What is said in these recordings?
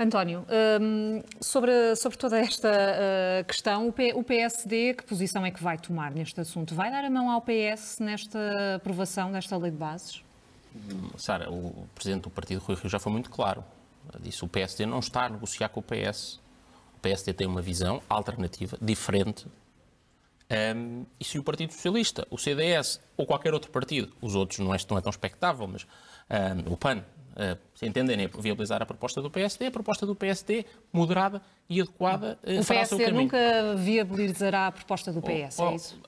António, hum, sobre, sobre toda esta eh, questão, o PSD, que posição é que vai tomar neste assunto? Vai dar a mão ao PS nesta aprovação desta lei de bases? Sara, o presidente do partido, Rui Rio, já foi muito claro. Disse o PSD não está a negociar com o PS. O PSD tem uma visão alternativa, diferente. Um, e se o Partido Socialista, o CDS ou qualquer outro partido, os outros não é, não é tão expectável, mas um, o PAN, uh, ah, se entenderem né? viabilizar a proposta do PSD, a proposta do PSD, moderada e adequada, uh, o fará PSD o seu caminho. nunca viabilizará a proposta do PS, o, é isso?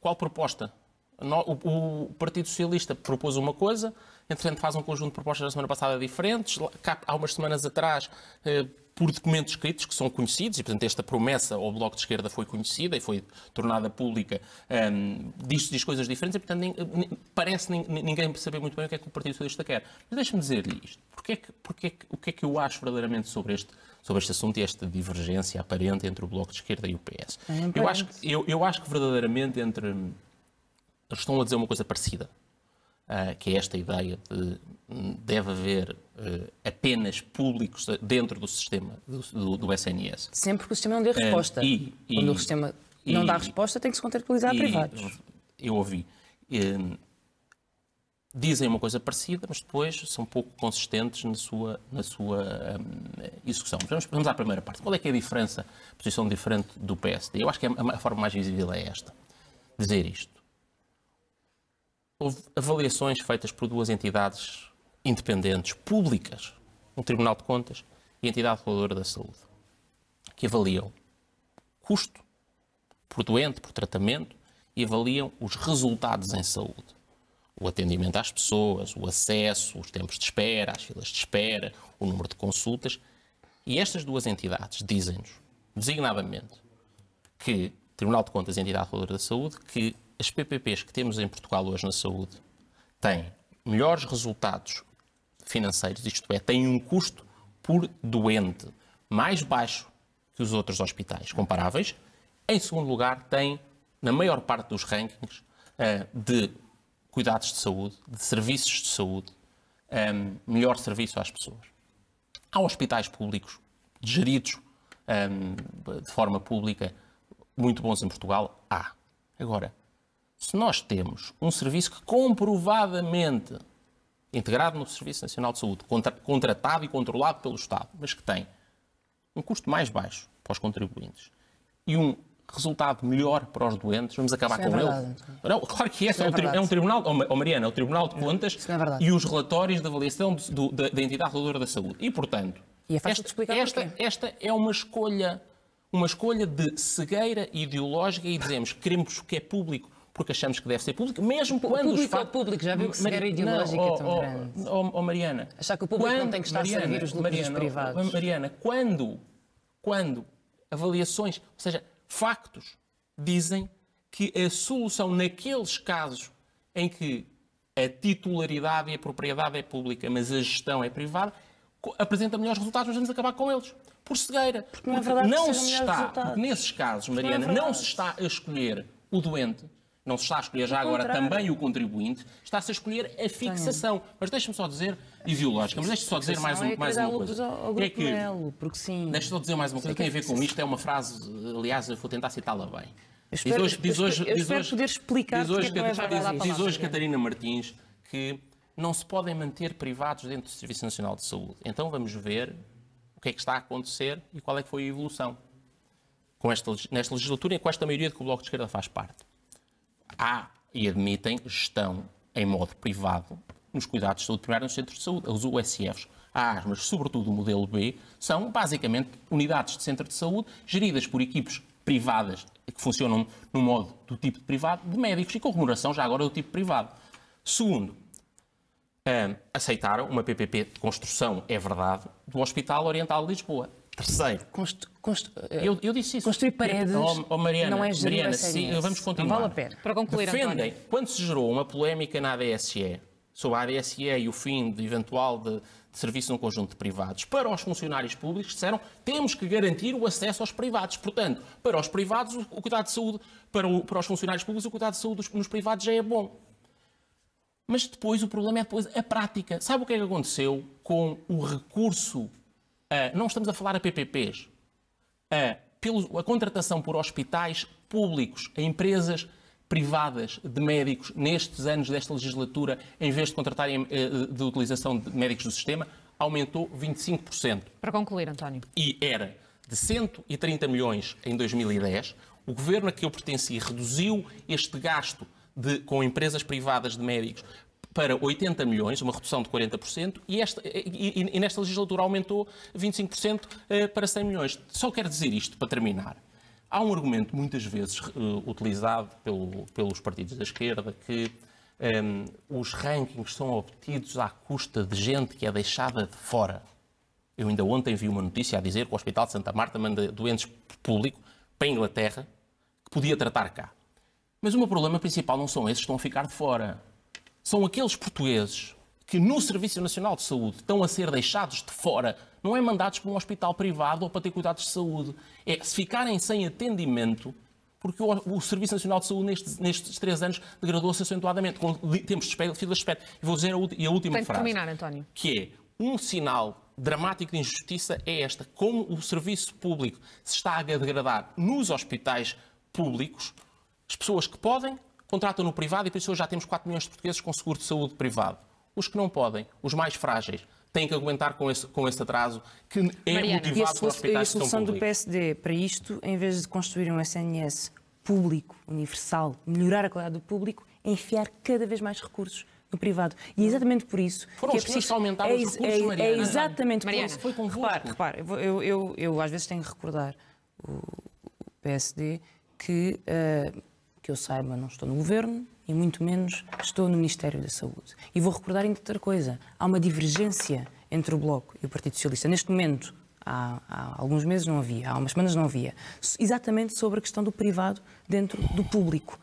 qual é, proposta? No, o, o Partido Socialista propôs uma coisa, entretanto faz um conjunto de propostas da semana passada diferentes, há umas semanas atrás eh, por documentos escritos que são conhecidos, e portanto esta promessa ao Bloco de Esquerda foi conhecida e foi tornada pública, ehm, diz, diz coisas diferentes, e portanto nem, parece nem, ninguém saber muito bem o que é que o Partido Socialista quer. Mas deixe-me dizer-lhe isto, porque é que, porque é que, o que é que eu acho verdadeiramente sobre este, sobre este assunto e esta divergência aparente entre o Bloco de Esquerda e o PS? É eu acho, eu, eu acho que verdadeiramente entre... Eles estão a dizer uma coisa parecida uh, que é esta ideia de deve haver uh, apenas públicos dentro do sistema do, do, do, SNS. Sempre que o sistema não dê ah, resposta. Uh, e, Quando e, o sistema e, não dá resposta, tem que se contabilizar a privados. Eu ouvi. Uh, dizem uma coisa parecida, mas depois são pouco consistentes na sua, na sua um, execução. Vamos, vamos à primeira parte. Qual é que é a diferença, a posição diferente do PSD? Eu acho que é a, a forma mais visível é esta. Dizer isto houve avaliações feitas por duas entidades independentes, públicas, um Tribunal de Contas e a entidade reguladora da saúde, que avaliam custo por doente, por tratamento, e avaliam os resultados em saúde. O atendimento às pessoas, o acesso, os tempos de espera, as filas de espera, o número de consultas. E estas duas entidades dizem-nos, designadamente, que Tribunal de Contas e Entidade Reguladora da Saúde, que as PPPs que temos em Portugal hoje na saúde têm melhores resultados financeiros, isto é, têm um custo por doente mais baixo que os outros hospitais comparáveis. Em segundo lugar, têm, na maior parte dos rankings, eh, de cuidados de saúde, de serviços de saúde, eh, melhor serviço às pessoas. Há hospitais públicos geridos eh, de forma pública muito bons em Portugal? Há. Agora, se nós temos um serviço que comprovadamente, integrado no Serviço Nacional de Saúde, contra, contratado e controlado pelo Estado, mas que tem um custo mais baixo para os contribuintes e um resultado melhor para os doentes, vamos acabar é com ele. Não, claro que é, é, é, um é tribunal, oh, oh, Mariana, é o Tribunal de Contas é e os relatórios de avaliação do, da, da, entidade reguladora da saúde. E, portanto, e esta, esta, esta, é uma escolha, uma escolha de cegueira ideológica e dizemos queremos o que é público porque achamos que deve ser público, mesmo quando quando público os é público, já viu que cegueira é ideológica não, tão oh, grande. Oh, oh, Mariana... Achar que o público quando... não tem que estar Mariana, a servir os lucros Mariana, privados. Mariana, quando, quando avaliações, ou seja, factos, dizem que a solução naqueles casos em que a titularidade e a propriedade é pública, mas a gestão é privada, apresenta melhores resultados, mas vamos acabar com eles. Por cegueira. Porque não, é verdade não se está, nesses casos, Mariana, não, é não se está a escolher o doente, não se está a escolher já agora também o contribuinte, está-se a escolher a fixação. Tenho. Mas deixe-me só dizer, ideológica, mas deixe-me só dizer mais, um, é mais uma coisa. Ao, ao é que, Melo, porque sim. Deixe-me só dizer mais uma coisa que tem a ver com isto, é uma frase, aliás, eu vou tentar citá-la bem. Eu espero, diz hoje, diz hoje, diz hoje, poder explicar diz, hoje é é é Catarina Martins que não se podem manter privados dentro do Serviço Nacional de Saúde. Então vamos ver o que é que está a acontecer e qual é que foi a evolução com esta, nesta legislatura e com esta maioria de que o Bloco de Esquerda faz parte há e admitem gestão em modo privado nos cuidados de saúde primária nos centros de saúde, os USFs. há mas sobretudo o modelo B, são basicamente unidades de centro de saúde geridas por equipes privadas que funcionam no modo do tipo de privado de médicos e com remuneração já agora do tipo privado. Segundo, hum, aceitaram uma PPP de construção, é verdade, do Hospital Oriental de Lisboa. Terceiro. Const, const, eh, eu, eu, disse isso. Construir paredes oh, oh Mariana, não é Mariana, é vamos continuar. Não vale a pena. Para concluir, Defendem, António. quando se gerou uma polémica na ADSE, sobre a ADSE e o fim de eventual de, de serviço num conjunto de privados, para os funcionários públicos disseram temos que garantir o acesso aos privados. Portanto, para os privados o, cuidado de saúde, para, o, para os funcionários públicos o cuidado de saúde nos privados já é bom. Mas depois o problema é depois a prática. Sabe o que é que aconteceu com o recurso é, não estamos a falar a PPPs. É, a contratação por hospitais públicos, a empresas privadas de médicos nestes anos desta legislatura, em vez de contratarem eh, de utilização de médicos do sistema, aumentou 25%. Para concluir, António. E era de 130 milhões em 2010. O governo a que eu pertenci reduziu este gasto de, com empresas privadas de médicos para 80 milhões, uma redução de 40%, e, esta, e, e nesta legislatura aumentou 25% eh, para 100 milhões. Só quero dizer isto para terminar. Há um argumento muitas vezes uh, utilizado pelo, pelos partidos da esquerda que um, ehm, os rankings são obtidos à custa de gente que é deixada de fora. Eu ainda ontem vi uma notícia a dizer que o Hospital de Santa Marta manda doentes público para a Inglaterra que podia tratar cá. Mas o meu problema principal não são esses que estão a ficar de fora são aqueles portugueses que no Serviço Nacional de Saúde estão a ser deixados de fora, não é mandados para um hospital privado ou para ter cuidados de saúde. É se ficarem sem atendimento, porque o, o Serviço Nacional de Saúde nestes, nestes três anos degradou-se acentuadamente, com tempos de espera, de espera. E vou dizer a, a última Tem frase. terminar, António. Que é um sinal dramático de injustiça é esta. Como o serviço público se está a degradar nos hospitais públicos, as pessoas que podem contratam no privado e por isso hoje já temos 4 milhões de portugueses com seguro de saúde privado. Os que não podem, os mais frágeis, têm que aguentar com esse, com esse atraso que é Mariana, motivado e a, por e a solução do PSD para isto, em vez de construir um SNS público, universal, melhorar a qualidade do público, é enfiar cada vez mais recursos no privado. E é exatamente por isso. Foram que é preciso aumentar é os recursos, é, é Mariana. É exatamente Mariana. por isso. Foi convosco. Repare, repare eu, eu, eu, às vezes tenho que recordar o PSD que. Uh, que eu saiba, não estou no governo e muito menos estou no Ministério da Saúde. E vou recordar ainda outra coisa: há uma divergência entre o Bloco e o Partido Socialista. Neste momento, há, há alguns meses não havia, há umas semanas não havia, exatamente sobre a questão do privado dentro do público.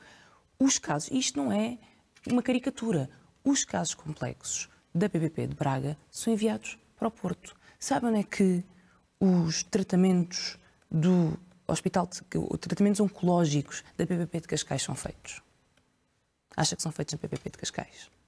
Os casos, isto não é uma caricatura, os casos complexos da PPP de Braga são enviados para o Porto. Sabem onde é que os tratamentos do hospital os tratamentos oncológicos da PPP de Cascais são feitos? Acha que são feitos na PPP de Cascais?